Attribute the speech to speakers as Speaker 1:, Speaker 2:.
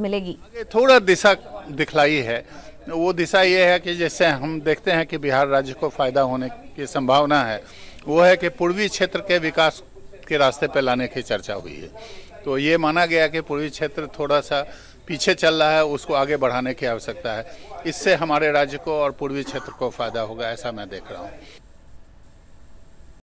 Speaker 1: मिलेगी थोड़ा दिशा दिखलाई है वो दिशा ये है कि जैसे हम देखते हैं कि बिहार राज्य को फायदा होने की संभावना है वो है कि पूर्वी क्षेत्र के विकास के रास्ते पर लाने की चर्चा हुई है तो ये माना गया कि पूर्वी क्षेत्र थोड़ा सा पीछे चल रहा है उसको आगे बढ़ाने की आवश्यकता है इससे हमारे राज्य को और पूर्वी क्षेत्र को फायदा होगा ऐसा मैं देख रहा हूँ